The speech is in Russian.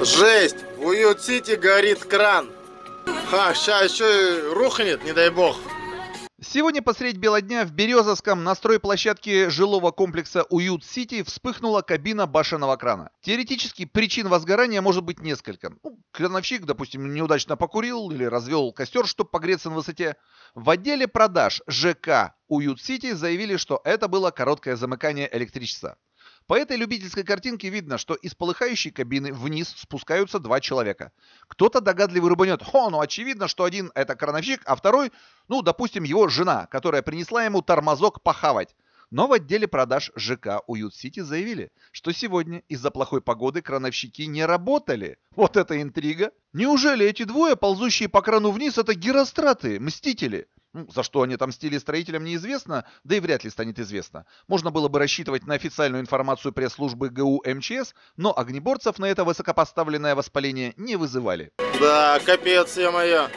Жесть! В Уют-Сити горит кран. Ха, сейчас еще и рухнет, не дай бог. Сегодня посредь бела дня в Березовском на стройплощадке жилого комплекса «Уют-Сити» вспыхнула кабина башенного крана. Теоретически причин возгорания может быть несколько. Ну, крановщик, допустим, неудачно покурил или развел костер, чтобы погреться на высоте. В отделе продаж ЖК «Уют-Сити» заявили, что это было короткое замыкание электричества. По этой любительской картинке видно, что из полыхающей кабины вниз спускаются два человека. Кто-то догадливый рыбанет. Хо, ну очевидно, что один это крановщик, а второй, ну, допустим, его жена, которая принесла ему тормозок похавать. Но в отделе продаж ЖК «Уют-Сити» заявили, что сегодня из-за плохой погоды крановщики не работали. Вот это интрига! Неужели эти двое, ползущие по крану вниз, это геростраты, мстители? Ну, за что они отомстили строителям, неизвестно, да и вряд ли станет известно. Можно было бы рассчитывать на официальную информацию пресс-службы ГУ МЧС, но огнеборцев на это высокопоставленное воспаление не вызывали. Да, капец, я моя.